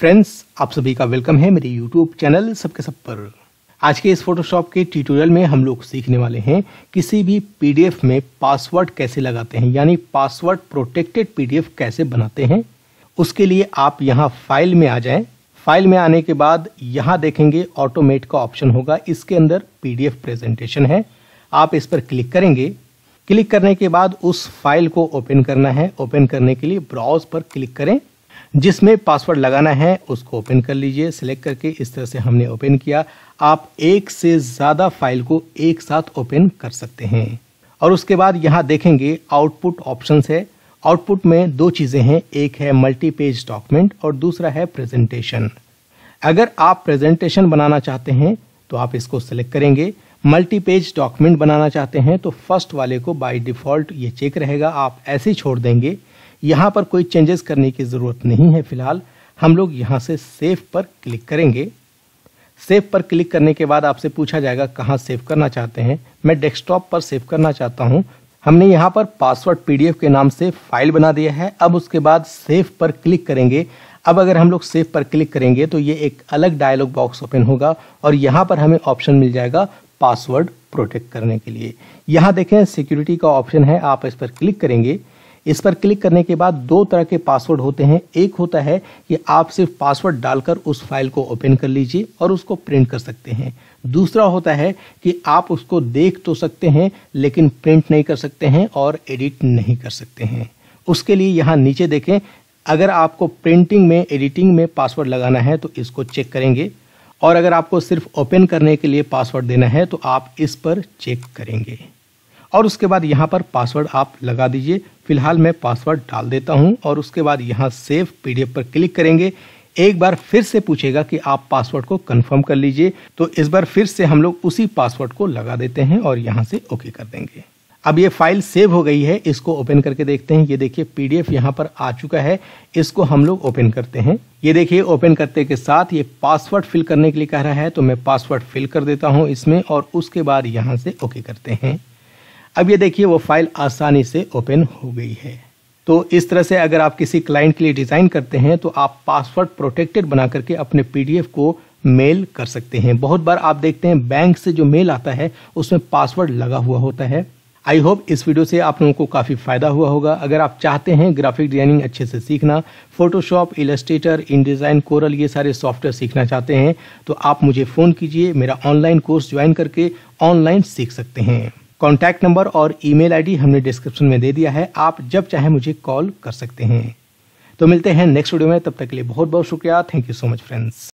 friends आप सभी का वेलकम है मेरे यूट्यूब चैनल सबके सब पर आज के इस फोटोशॉप के ट्यूटोरियल में हम लोग सीखने वाले हैं किसी भी पीडीएफ में पासवर्ड कैसे लगाते हैं यानी पासवर्ड प्रोटेक्टेड पीडीएफ कैसे बनाते हैं उसके लिए आप यहाँ फाइल में आ जाएं फाइल में आने के बाद यहाँ देखेंगे ऑटोमेट का ऑप्शन होगा इसके अंदर पीडीएफ प्रेजेंटेशन है आप इस पर क्लिक करेंगे क्लिक करने के बाद उस फाइल को ओपन करना है ओपन करने के लिए ब्राउज पर क्लिक करें जिसमें पासवर्ड लगाना है उसको ओपन कर लीजिए सिलेक्ट करके इस तरह से हमने ओपन किया आप एक से ज़्यादा फाइल को एक साथ ओपन कर सकते हैं और उसके बाद यहाँ देखेंगे आउटपुट ऑप्शंस है आउटपुट में दो चीज़ें हैं एक है मल्टी पेज डॉक्यूमेंट और दूसरा है प्रेजेंटेशन अगर आप प्रेजेंटेशन बनाना चाहते हैं तो आप इसको सिलेक्ट करेंगे मल्टी पेज डॉक्यूमेंट बनाना चाहते हैं तो फर्स्ट वाले को बाय डिफ़ॉल्ट ये चेक रहेगा आप ऐसे ही छोड़ देंगे यहाँ पर कोई चेंजेस करने की ज़रूरत नहीं है फिलहाल हम लोग यहाँ से सेव पर क्लिक करेंगे सेव पर क्लिक करने के बाद आपसे पूछा जाएगा कहाँ सेव करना चाहते हैं मैं डेस्कटॉप पर सेव करना चाहता हूँ हमने यहाँ पर पासवर्ड पीडीएफ के नाम से फाइल बना दिया है अब उसके बाद सेव पर क्लिक करेंगे अब अगर हम लोग सेव पर क्लिक करेंगे तो ये एक अलग डायलॉग बॉक्स ओपन होगा और यहाँ पर हमें ऑप्शन मिल जाएगा पासवर्ड प्रोटेक्ट करने के लिए यहाँ देखें सिक्योरिटी का ऑप्शन है आप इस पर क्लिक करेंगे इस पर क्लिक करने के बाद दो तरह के पासवर्ड होते हैं एक होता है कि आप सिर्फ पासवर्ड डालकर उस फाइल को ओपन कर लीजिए और उसको प्रिंट कर सकते हैं दूसरा होता है कि आप उसको देख तो सकते हैं लेकिन प्रिंट नहीं कर सकते हैं और एडिट नहीं कर सकते हैं उसके लिए यहाँ नीचे देखें अगर आपको प्रिंटिंग में एडिटिंग में पासवर्ड लगाना है तो इसको चेक करेंगे और अगर आपको सिर्फ ओपन करने के लिए पासवर्ड देना है तो आप इस पर चेक करेंगे और उसके बाद यहाँ पर पासवर्ड आप लगा दीजिए फिलहाल मैं पासवर्ड डाल देता हूँ और उसके बाद यहाँ सेव पीडीएफ पर क्लिक करेंगे एक बार फिर से पूछेगा कि आप पासवर्ड को कंफर्म कर लीजिए तो इस बार फिर से हम लोग उसी पासवर्ड को लगा देते हैं और यहाँ से ओके कर देंगे अब ये फाइल सेव हो गई है इसको ओपन करके देखते हैं ये देखिए पीडीएफ यहाँ पर आ चुका है इसको हम लोग ओपन करते हैं ये देखिए ओपन करते के साथ ये पासवर्ड फिल करने के लिए कह रहा है तो मैं पासवर्ड फिल कर देता हूँ इसमें और उसके बाद यहाँ से ओके करते हैं अब ये देखिए वो फाइल आसानी से ओपन हो गई है तो इस तरह से अगर आप किसी क्लाइंट के लिए डिज़ाइन करते हैं तो आप पासवर्ड प्रोटेक्टेड बना करके अपने पीडीएफ को मेल कर सकते हैं बहुत बार आप देखते हैं बैंक से जो मेल आता है उसमें पासवर्ड लगा हुआ होता है आई होप इस वीडियो से आप लोगों को काफ़ी फायदा हुआ होगा अगर आप चाहते हैं ग्राफिक डिजाइनिंग अच्छे से सीखना फोटोशॉप इलस्ट्रेटर डिजाइन कोरल ये सारे सॉफ्टवेयर सीखना चाहते हैं तो आप मुझे फ़ोन कीजिए मेरा ऑनलाइन कोर्स ज्वाइन करके ऑनलाइन सीख सकते हैं कॉन्टैक्ट नंबर और ईमेल आईडी हमने डिस्क्रिप्शन में दे दिया है आप जब चाहे मुझे कॉल कर सकते हैं तो मिलते हैं नेक्स्ट वीडियो में तब तक के लिए बहुत बहुत शुक्रिया thank you so much friends